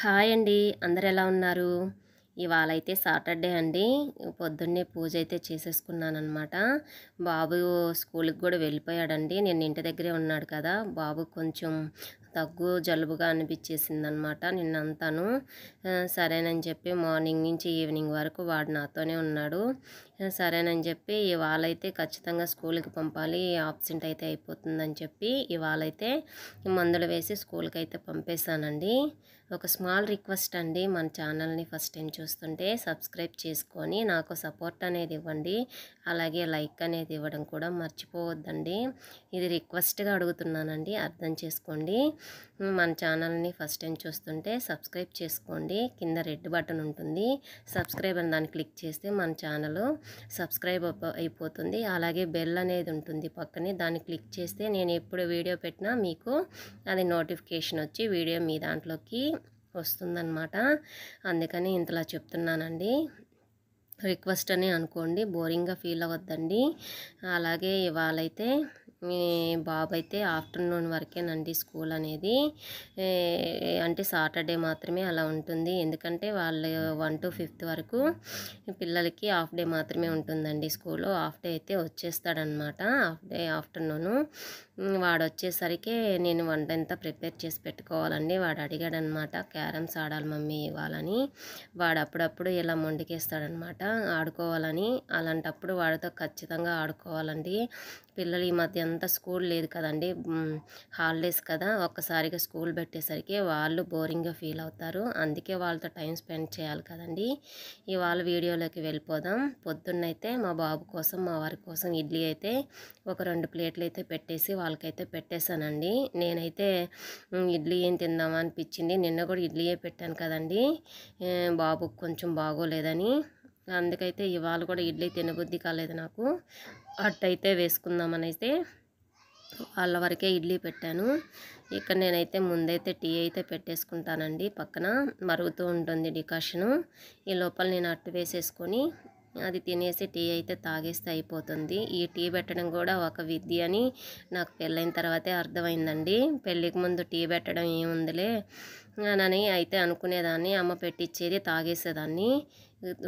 hi అండి అందరు ఎలా ఉన్నారు ఇవాళ అయితే సాటర్డే అండి పొద్దున్నే పూజ అయితే చేసేసుకున్నానమాట బాబు స్కూల్కి కూడా వెళ్ళిపోయాడండి నేను ఇంటి దగ్గరే ఉన్నాడు కదా బాబు కొంచెం తగ్గు జలుబుగా అనిపించేసిందనమాట నిన్నంతాను సరేనని చెప్పి మార్నింగ్ నుంచి ఈవినింగ్ వరకు వాడు నాతోనే ఉన్నాడు సరేనని చెప్పి ఇవాళైతే ఖచ్చితంగా స్కూల్కి పంపాలి ఆబ్సెంట్ అయితే అయిపోతుందని చెప్పి ఇవాళైతే మందులు వేసి స్కూల్కి అయితే పంపేశానండి ఒక స్మాల్ రిక్వెస్ట్ అండి మన ఛానల్ని ఫస్ట్ టైం చూస్తుంటే సబ్స్క్రైబ్ చేసుకొని నాకు సపోర్ట్ అనేది ఇవ్వండి అలాగే లైక్ అనేది ఇవ్వడం కూడా మర్చిపోవద్దండి ఇది రిక్వెస్ట్గా అడుగుతున్నానండి అర్థం చేసుకోండి మన ఛానల్ని ఫస్ట్ టైం చూస్తుంటే సబ్స్క్రైబ్ చేసుకోండి కింద రెడ్ బటన్ ఉంటుంది సబ్స్క్రైబ్ అని దాన్ని క్లిక్ చేస్తే మన ఛానల్ సబ్స్క్రైబ్ అయిపోతుంది అలాగే బెల్ అనేది ఉంటుంది పక్కనే దాన్ని క్లిక్ చేస్తే నేను ఎప్పుడు వీడియో పెట్టినా మీకు అది నోటిఫికేషన్ వచ్చి వీడియో మీ దాంట్లోకి వస్తుందన్నమాట అందుకని ఇంతలా చెప్తున్నానండి రిక్వెస్ట్ అని అనుకోండి బోరింగ్గా ఫీల్ అవ్వద్దండి అలాగే ఇవాళైతే మీ బాబు అయితే ఆఫ్టర్నూన్ వరకేనండి స్కూల్ అనేది అంటే సాటర్డే మాత్రమే అలా ఉంటుంది ఎందుకంటే వాళ్ళు వన్ టు ఫిఫ్త్ వరకు పిల్లలకి హాఫ్ డే మాత్రమే ఉంటుందండి స్కూల్ హాఫ్ డే అయితే వచ్చేస్తాడనమాట హాఫ్ డే ఆఫ్టర్నూను వాడు వచ్చేసరికి నేను వంట ఎంత ప్రిపేర్ చేసి పెట్టుకోవాలండి వాడు అడిగాడనమాట క్యారమ్స్ ఆడాలి మమ్మీ ఇవ్వాలని వాడు అప్పుడప్పుడు ఇలా మొండికేస్తాడనమాట ఆడుకోవాలని అలాంటప్పుడు వాడితో ఖచ్చితంగా ఆడుకోవాలండి పిల్లలు ఈ మధ్య అంతా స్కూల్ లేదు కదండి హాలిడేస్ కదా ఒక్కసారిగా స్కూల్ పెట్టేసరికి వాళ్ళు బోరింగ్గా ఫీల్ అవుతారు అందుకే వాళ్ళతో టైం స్పెండ్ చేయాలి కదండి ఇవాళ వీడియోలోకి వెళ్ళిపోదాం పొద్దున్నైతే మా బాబు కోసం మా వారి కోసం ఇడ్లీ అయితే ఒక రెండు ప్లేట్లు అయితే పెట్టేసి వాళ్ళకైతే పెట్టేశానండి నేనైతే ఇడ్లీ ఏం తిందామా అనిపించింది నిన్న కూడా ఇడ్లీయే పెట్టాను కదండి బాబుకు కొంచెం బాగోలేదని అందుకైతే ఇవాళ కూడా ఇడ్లీ తినబుద్ధి కాలేదు నాకు అట్టయితే వేసుకుందామనైతే వాళ్ళ వరకే ఇడ్లీ పెట్టాను ఇక్కడ నేనైతే ముందైతే టీ అయితే పెట్టేసుకుంటానండి పక్కన మరుగుతూ ఉంటుంది డికాషను ఈ లోపల నేను అట్టు వేసేసుకొని అది తినేసి టీ అయితే తాగేస్తే అయిపోతుంది ఈ టీ పెట్టడం కూడా ఒక విద్య అని నాకు పెళ్ళైన తర్వాతే అర్థమైందండి పెళ్ళికి ముందు టీ పెట్టడం ఏముందిలే అని అయితే అనుకునేదాన్ని అమ్మ పెట్టించేది తాగేసేదాన్ని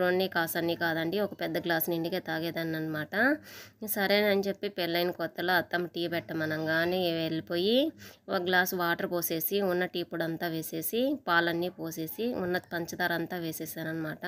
రెండే కాసు అన్నీ కాదండి ఒక పెద్ద గ్లాస్ నిండిగా తాగేదాన్ని అనమాట సరేనని చెప్పి పెళ్ళైన కొత్తలో అత్తమ్మ టీ పెట్టమనగానే వెళ్ళిపోయి ఒక గ్లాస్ వాటర్ పోసేసి ఉన్న టీ పొడి అంతా వేసేసి పాలన్నీ పోసేసి ఉన్న పంచదార అంతా వేసేసానమాట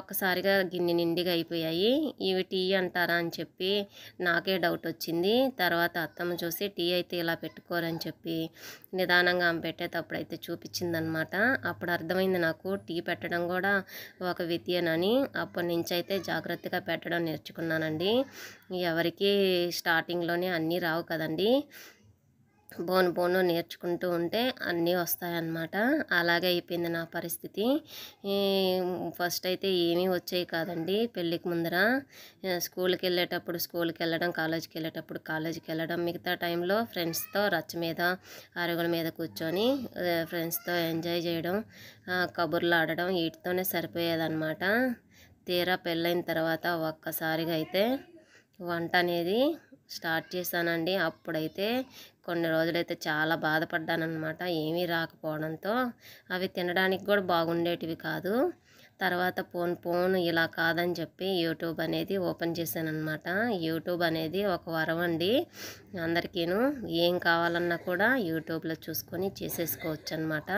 ఒక్కసారిగా గిన్నె నిండిగా అయిపోయాయి ఇవి టీ అంటారా అని చెప్పి నాకే డౌట్ వచ్చింది తర్వాత అత్తమ్మ చూసి టీ అయితే ఇలా పెట్టుకోరని చెప్పి నిదానంగా ఆమె పెట్టేటప్పుడు అయితే చూపించిందనమాట అప్పుడు అర్థమైంది నాకు టీ పెట్టడం కూడా ఒక ఒక విద్యనని అప్పటి నుంచి అయితే జాగ్రత్తగా పెట్టడం నేర్చుకున్నానండి ఎవరికి స్టార్టింగ్లోనే అన్నీ రావు కదండి బోను బోను నేర్చుకుంటూ ఉంటే అన్నీ వస్తాయన్నమాట అలాగే అయిపోయింది నా పరిస్థితి ఫస్ట్ అయితే ఏమీ వచ్చాయి కాదండి పెళ్ళికి ముందర స్కూల్కి వెళ్ళేటప్పుడు స్కూల్కి వెళ్ళడం కాలేజీకి వెళ్ళేటప్పుడు కాలేజీకి వెళ్ళడం మిగతా టైంలో ఫ్రెండ్స్తో రచ్చ మీద అరుగుల మీద కూర్చొని ఫ్రెండ్స్తో ఎంజాయ్ చేయడం కబుర్లు ఆడడం వీటితోనే సరిపోయేదన్నమాట తీరా పెళ్ళైన తర్వాత ఒక్కసారిగా అయితే వంట అనేది స్టార్ట్ చేశానండి అప్పుడైతే కొన్ని రోజులైతే చాలా బాధపడ్డానమాట ఏమీ రాకపోవడంతో అవి తినడానికి కూడా బాగుండేటివి కాదు తర్వాత ఫోన్ ఫోన్ ఇలా కాదని చెప్పి యూట్యూబ్ అనేది ఓపెన్ చేశానమాట యూట్యూబ్ అనేది ఒక వరం అండి అందరికీను ఏం కావాలన్నా కూడా యూట్యూబ్లో చూసుకొని చేసేసుకోవచ్చు అనమాట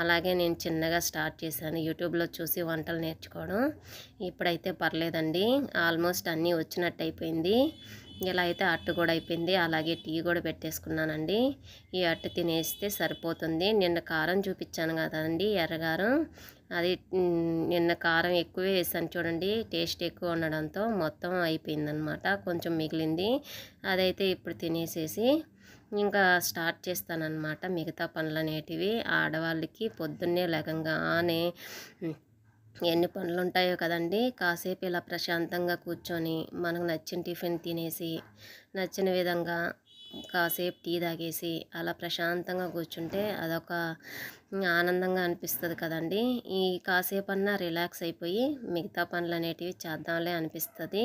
అలాగే నేను చిన్నగా స్టార్ట్ చేశాను యూట్యూబ్లో చూసి వంటలు నేర్చుకోవడం ఇప్పుడైతే పర్లేదండి ఆల్మోస్ట్ అన్నీ వచ్చినట్టు అయిపోయింది ఇలా అయితే అట్టు కూడా అయిపోయింది అలాగే టీ కూడా పెట్టేసుకున్నానండి ఈ అట్టు తినేస్తే సరిపోతుంది నిన్న కారం చూపించాను కదండి ఎర్రగారం అది నిన్న కారం ఎక్కువ వేసాను చూడండి టేస్ట్ ఎక్కువ ఉండడంతో మొత్తం అయిపోయిందనమాట కొంచెం మిగిలింది అదైతే ఇప్పుడు తినేసేసి ఇంకా స్టార్ట్ చేస్తానన్నమాట మిగతా పనులు అనేటివి ఆడవాళ్ళకి పొద్దున్నే లగంగానే ఎన్ని పనులు ఉంటాయో కదండి కాసేపు ఇలా ప్రశాంతంగా కూర్చొని మనకు నచ్చిన టిఫిన్ తినేసి నచ్చిన విధంగా కాసేపు టీ తాగేసి అలా ప్రశాంతంగా కూర్చుంటే అదొక ఆనందంగా అనిపిస్తుంది కదండి ఈ కాసేపు అన్నా రిలాక్స్ అయిపోయి మిగతా పనులు అనేటివి చేద్దాంలే అనిపిస్తుంది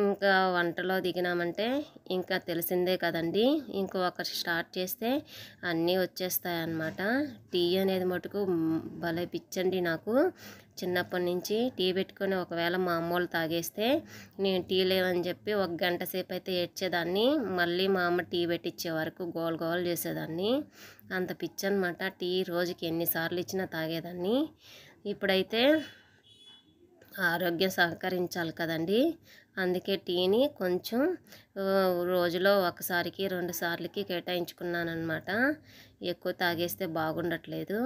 ఇంకా వంటలో దిగినామంటే ఇంకా తెలిసిందే కదండి ఇంకొక స్టార్ట్ చేస్తే అన్నీ వచ్చేస్తాయి అన్నమాట టీ అనేది మటుకు భలే పిచ్చండి నాకు చిన్నప్పటి నుంచి టీ పెట్టుకొని ఒకవేళ మా అమ్మోళ్ళు తాగేస్తే నేను టీ లేవని చెప్పి ఒక గంట సేపు అయితే ఏడ్చేదాన్ని మళ్ళీ మా అమ్మ టీ పెట్టించే వరకు గోల్ గోల్ చేసేదాన్ని అంత పిచ్చనమాట టీ రోజుకి ఎన్నిసార్లు ఇచ్చినా తాగేదాన్ని ఇప్పుడైతే ఆరోగ్యం సహకరించాలి కదండి అందుకే టీని కొంచెం రోజులో ఒకసారికి రెండు సార్లకి కేటాయించుకున్నాను అనమాట ఎక్కువ తాగేస్తే బాగుండట్లేదు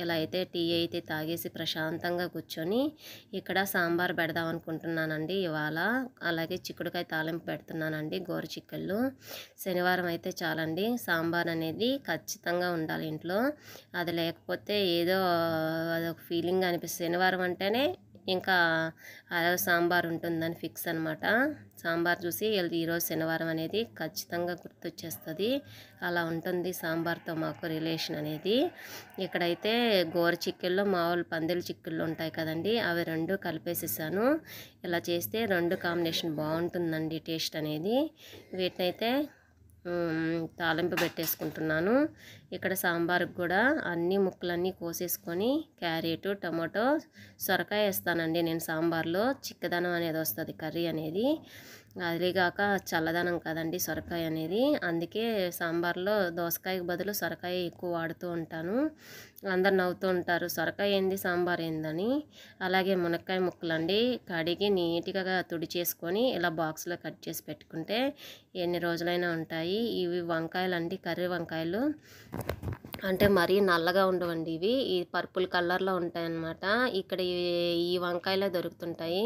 ఇలా అయితే టీ అయితే తాగేసి ప్రశాంతంగా కూర్చొని ఇక్కడ సాంబార్ పెడదాం అనుకుంటున్నానండి ఇవాళ అలాగే చిక్కుడుకాయ తాలింపు పెడుతున్నానండి గోరు చిక్కళ్ళు శనివారం అయితే చాలండి సాంబార్ అనేది ఖచ్చితంగా ఉండాలి ఇంట్లో అది లేకపోతే ఏదో అదొక ఫీలింగ్ అనిపిస్తుంది శనివారం అంటేనే ఇంకా ఆ సాంబార్ ఉంటుందని ఫిక్స్ అనమాట సాంబార్ చూసి ఈరోజు శనివారం అనేది ఖచ్చితంగా గుర్తొచ్చేస్తుంది అలా ఉంటుంది సాంబార్తో మాకు రిలేషన్ అనేది ఇక్కడైతే గోర చిక్కుల్లో మామూలు పందిల చిక్కుళ్ళు ఉంటాయి కదండి అవి రెండు కలిపేసేసాను ఇలా చేస్తే రెండు కాంబినేషన్ బాగుంటుందండి టేస్ట్ అనేది వీటినైతే తాలింపు పెట్టేసుకుంటున్నాను ఇక్కడ సాంబార్కి కూడా అన్ని ముక్కలన్నీ కోసేసుకొని క్యారెట్ టమాటో సొరకాయ వేస్తానండి నేను సాంబార్లో చిక్కదనం అనేది వస్తుంది కర్రీ అనేది అదిగాక చల్లదనం కదండి సొరకాయ అనేది అందుకే సాంబార్లో దోసకాయకు బదులు సొరకాయ ఎక్కువ వాడుతూ ఉంటాను అందరు నవ్వుతూ ఉంటారు సొరకాయ ఏంది సాంబార్ ఏందని అలాగే మునక్కాయ ముక్కలు అండి కడిగి నీట్గా తుడి చేసుకొని ఇలా బాక్స్లో కట్ చేసి పెట్టుకుంటే ఎన్ని రోజులైనా ఉంటాయి ఇవి వంకాయలు అండి కర్రీ వంకాయలు అంటే మరీ నల్లగా ఉండవండి ఇవి ఈ పర్పుల్ కలర్లో ఉంటాయన్నమాట ఇక్కడ ఈ వంకాయలే దొరుకుతుంటాయి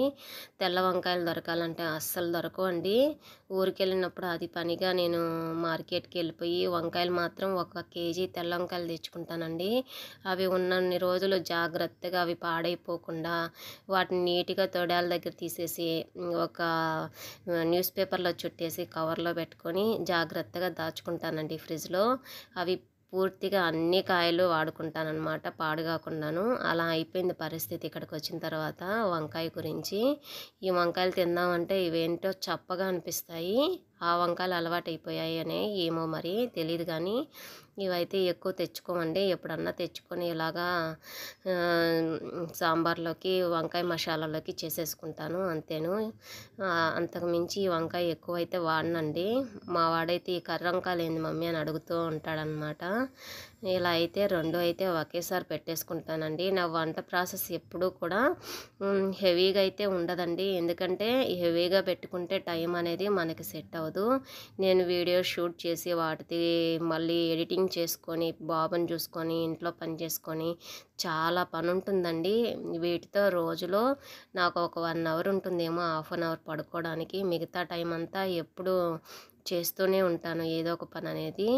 తెల్ల వంకాయలు దొరకాలంటే అస్సలు దొరకవు తక్కువ అండి ఊరికి వెళ్ళినప్పుడు అది పనిగా నేను మార్కెట్కి వెళ్ళిపోయి వంకాయలు మాత్రం ఒక కేజీ తెల్ల వంకాయలు తెచ్చుకుంటానండి అవి ఉన్నన్ని రోజులు జాగ్రత్తగా అవి పాడైపోకుండా వాటిని నీట్గా తొడాల దగ్గర తీసేసి ఒక న్యూస్ పేపర్లో చుట్టేసి కవర్లో పెట్టుకొని జాగ్రత్తగా దాచుకుంటానండి ఫ్రిడ్జ్లో అవి పూర్తిగా అన్ని కాయలు వాడుకుంటానమాట పాడు కాకుండాను అలా అయిపోయింది పరిస్థితి ఇక్కడికి వచ్చిన తర్వాత వంకాయ గురించి ఈ వంకాయలు తిందామంటే ఇవేంటో చప్పగా అనిపిస్తాయి ఆ వంకాయలు అలవాటు అయిపోయాయి అని ఏమో మరి తెలియదు కానీ ఇవైతే ఎక్కువ తెచ్చుకోమండి ఎప్పుడన్నా తెచ్చుకొని ఇలాగా సాంబార్లోకి వంకాయ మసాలాలోకి చేసేసుకుంటాను అంతేను అంతకుమించి ఈ వంకాయ ఎక్కువైతే వాడనండి మా వాడైతే ఈ కర్ర వంకాయలు ఏంది మమ్మీ అని అడుగుతూ ఉంటాడనమాట ఇలా అయితే రెండు అయితే ఒకేసారి పెట్టేసుకుంటానండి నా వంట ప్రాసెస్ ఎప్పుడూ కూడా హెవీగా అయితే ఉండదండి ఎందుకంటే హెవీగా పెట్టుకుంటే టైం అనేది మనకి సెట్ అవ్వదు నేను వీడియో షూట్ చేసి వాటికి మళ్ళీ ఎడిటింగ్ పని చేసుకొని బాబుని చూసుకొని ఇంట్లో పని చేసుకొని చాలా పని ఉంటుందండి వీటితో రోజులో నాకు ఒక వన్ అవర్ ఉంటుందేమో హాఫ్ అన్ అవర్ పడుకోవడానికి మిగతా టైం అంతా ఎప్పుడు చేస్తూనే ఉంటాను ఏదో ఒక పని అనేది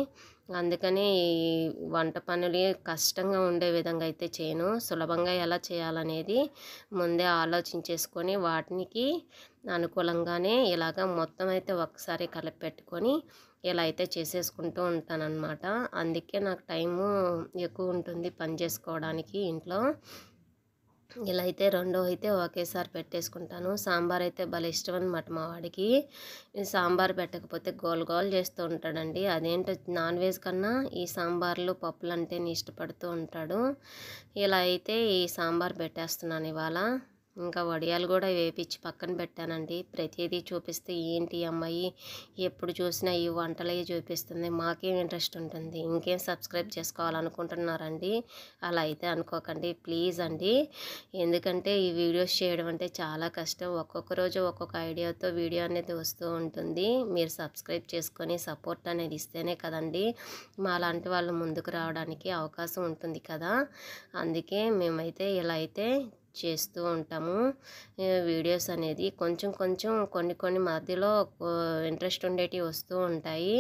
అందుకని వంట పనులు కష్టంగా ఉండే విధంగా అయితే చేయను సులభంగా ఎలా చేయాలనేది ముందే ఆలోచించేసుకొని వాటికి అనుకూలంగానే ఇలాగ మొత్తం అయితే ఒకసారి కలిపి పెట్టుకొని ఇలా అయితే చేసేసుకుంటూ ఉంటానన్నమాట అందుకే నాకు టైము ఎక్కువ ఉంటుంది పని చేసుకోవడానికి ఇంట్లో ఇలా అయితే రెండో అయితే ఒకేసారి పెట్టేసుకుంటాను సాంబార్ అయితే భలే ఇష్టం అనమాట మా వాడికి సాంబార్ పెట్టకపోతే గోల్ గోల్ చేస్తూ ఉంటాడండి అదేంటో నాన్ వెజ్ కన్నా ఈ సాంబార్లు పప్పులు అంటేనే ఇష్టపడుతూ ఉంటాడు ఇలా అయితే ఈ సాంబార్ పెట్టేస్తున్నాను ఇవాళ ఇంకా వడియాలు కూడా వేపించి పక్కన పెట్టానండి ప్రతిదీ చూపిస్తే ఏంటి అమ్మాయి ఎప్పుడు చూసినా ఈ వంటలే చూపిస్తుంది మాకేం ఇంట్రెస్ట్ ఉంటుంది ఇంకేం సబ్స్క్రైబ్ చేసుకోవాలనుకుంటున్నారండి అలా అయితే అనుకోకండి ప్లీజ్ అండి ఎందుకంటే ఈ వీడియోస్ చేయడం అంటే చాలా కష్టం ఒక్కొక్క రోజు ఒక్కొక్క ఐడియాతో వీడియో అనేది వస్తూ ఉంటుంది మీరు సబ్స్క్రైబ్ చేసుకొని సపోర్ట్ అనేది ఇస్తేనే కదండి మా లాంటి వాళ్ళు ముందుకు రావడానికి అవకాశం ఉంటుంది కదా అందుకే మేమైతే ఇలా అయితే చేస్తూ ఉంటాము వీడియోస్ అనేది కొంచెం కొంచెం కొన్ని కొన్ని మధ్యలో ఇంట్రెస్ట్ ఉండేటివి వస్తూ ఉంటాయి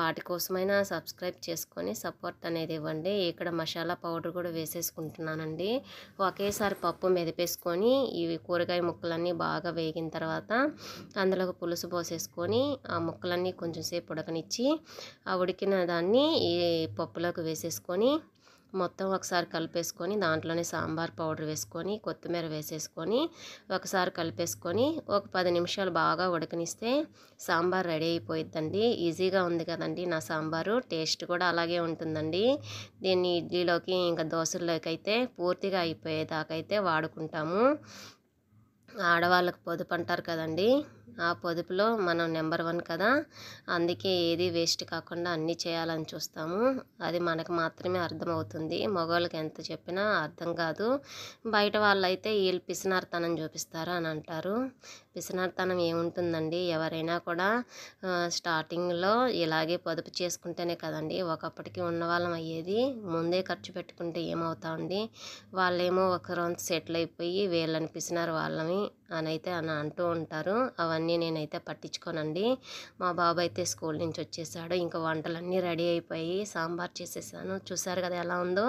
వాటి కోసమైనా సబ్స్క్రైబ్ చేసుకొని సపోర్ట్ అనేది ఇవ్వండి ఇక్కడ మసాలా పౌడర్ కూడా వేసేసుకుంటున్నానండి ఒకేసారి పప్పు మెదిపేసుకొని ఇవి కూరగాయ ముక్కలన్నీ బాగా వేగిన తర్వాత అందులో పులుసు పోసేసుకొని ఆ ముక్కలన్నీ కొంచెం సేపు ఉడకనిచ్చి ఆ ఉడికిన దాన్ని ఈ పప్పులోకి వేసేసుకొని మొత్తం ఒకసారి కలిపేసుకొని దాంట్లోనే సాంబార్ పౌడర్ వేసుకొని కొత్తిమీర వేసేసుకొని ఒకసారి కలిపేసుకొని ఒక పది నిమిషాలు బాగా ఉడకనిస్తే సాంబార్ రెడీ అయిపోయిద్దండి ఈజీగా ఉంది కదండి నా సాంబారు టేస్ట్ కూడా అలాగే ఉంటుందండి దీన్ని ఇడ్లీలోకి ఇంకా దోశల్లోకి అయితే పూర్తిగా అయిపోయేదాకైతే వాడుకుంటాము ఆడవాళ్ళకు పొదుపు అంటారు కదండీ ఆ పొదుపులో మనం నెంబర్ వన్ కదా అందుకే ఏది వేస్ట్ కాకుండా అన్నీ చేయాలని చూస్తాము అది మనకు మాత్రమే అర్థమవుతుంది మగవాళ్ళకి ఎంత చెప్పినా అర్థం కాదు బయట వాళ్ళైతే వీళ్ళు పిసినార్తనం చూపిస్తారు అని అంటారు పిసినార్తనం ఏముంటుందండి ఎవరైనా కూడా స్టార్టింగ్లో ఇలాగే పొదుపు చేసుకుంటేనే కదండి ఒకప్పటికి ఉన్నవాళ్ళం అయ్యేది ముందే ఖర్చు పెట్టుకుంటే ఏమవుతామండి వాళ్ళేమో ఒకరోజు సెటిల్ అయిపోయి వీళ్ళని పిసినారు వాళ్ళని అని అయితే అని అంటూ ఉంటారు అవన్నీ నేనైతే పట్టించుకోనండి మా బాబు అయితే స్కూల్ నుంచి వచ్చేసాడు ఇంకా వంటలన్నీ రెడీ అయిపోయి సాంబార్ చేసేసాను చూసారు కదా ఎలా ఉందో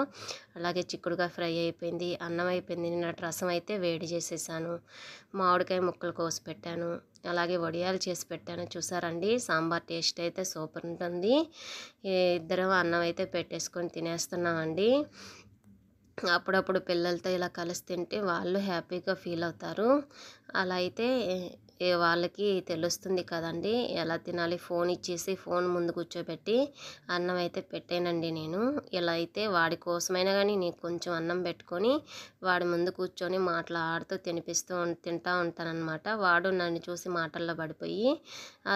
అలాగే చిక్కుడుగా ఫ్రై అయిపోయింది అన్నం అయిపోయింది నిన్న రసం అయితే వేడి చేసేసాను మామిడికాయ ముక్కలు కోసి పెట్టాను అలాగే వడియాలు చేసి పెట్టాను చూసారండి సాంబార్ టేస్ట్ అయితే సూపర్ ఉంటుంది ఇద్దరం అన్నం అయితే పెట్టేసుకొని తినేస్తున్నామండి అప్పుడప్పుడు పిల్లలతో ఇలా కలిసి తింటే వాళ్ళు హ్యాపీగా ఫీల్ అవుతారు అలా అయితే వాళ్ళకి తెలుస్తుంది కదండి ఎలా తినాలి ఫోన్ ఇచ్చేసి ఫోన్ ముందు కూర్చోబెట్టి అన్నం అయితే పెట్టానండి నేను ఇలా అయితే వాడి కోసమైనా కానీ నీకు కొంచెం అన్నం పెట్టుకొని వాడి ముందు కూర్చొని మాట్లాడుతూ తినిపిస్తూ తింటూ ఉంటానన్నమాట వాడు నన్ను చూసి మాటల్లో పడిపోయి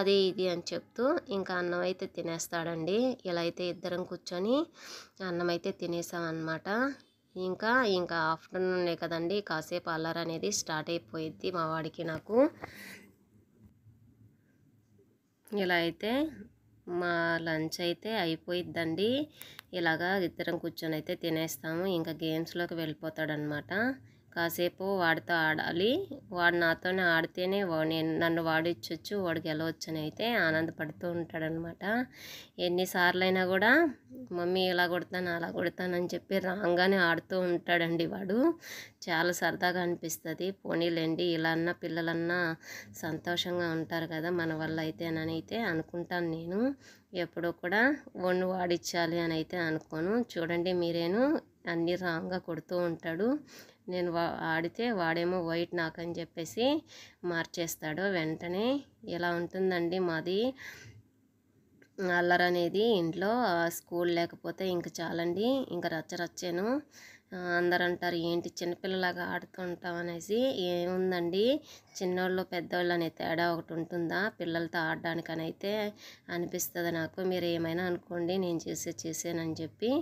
అది ఇది అని చెప్తూ ఇంకా అన్నం అయితే తినేస్తాడండి ఇలా అయితే ఇద్దరం కూర్చొని అన్నం అయితే తినేసామన్నమాట ఇంకా ఇంకా లే కదండి కాసేపు అల్లర్ అనేది స్టార్ట్ అయిపోయింది మా వాడికి నాకు ఇలా అయితే మా లంచ్ అయితే అయిపోయిద్దండి ఇలాగా ఇద్దరం కూర్చొని అయితే తినేస్తాము ఇంకా గేమ్స్లోకి వెళ్ళిపోతాడనమాట కాసేపు వాడితో ఆడాలి వాడు నాతోనే ఆడితేనే నేను నన్ను వాడిచ్చొచ్చు వాడు గెలవచ్చు అని అయితే ఆనందపడుతూ ఉంటాడనమాట ఎన్నిసార్లైనా కూడా మమ్మీ ఇలా కొడతాను అలా కొడతానని చెప్పి రాగానే ఆడుతూ ఉంటాడండి వాడు చాలా సరదాగా అనిపిస్తుంది పోనీలేండి ఇలా అన్న పిల్లలన్నా సంతోషంగా ఉంటారు కదా మన వల్ల అయితే అని అయితే అనుకుంటాను నేను ఎప్పుడూ కూడా ఒన్ను వాడిచ్చాలి అని అయితే అనుకోను చూడండి మీరేను అన్నీ రాంగ్గా కొడుతూ ఉంటాడు నేను ఆడితే వాడేమో వైట్ నాకు అని చెప్పేసి మార్చేస్తాడు వెంటనే ఇలా ఉంటుందండి మాది అల్లర్ అనేది ఇంట్లో స్కూల్ లేకపోతే ఇంక చాలండి ఇంకా రచ్చరచ్చాను అందరు అంటారు ఏంటి చిన్నపిల్లలాగా ఆడుతుంటాం అనేసి ఏముందండి చిన్నోళ్ళు పెద్దోళ్ళు అనే తేడా ఒకటి ఉంటుందా పిల్లలతో ఆడడానికనైతే అనిపిస్తుంది నాకు మీరు ఏమైనా అనుకోండి నేను చేసే చేసానని చెప్పి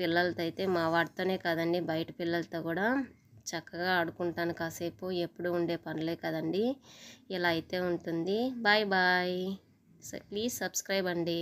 పిల్లలతో అయితే మా వాటితోనే కదండి బయట పిల్లలతో కూడా చక్కగా ఆడుకుంటాను కాసేపు ఎప్పుడు ఉండే పనులే కదండి ఇలా అయితే ఉంటుంది బాయ్ బాయ్ ప్లీజ్ సబ్స్క్రైబ్ అండి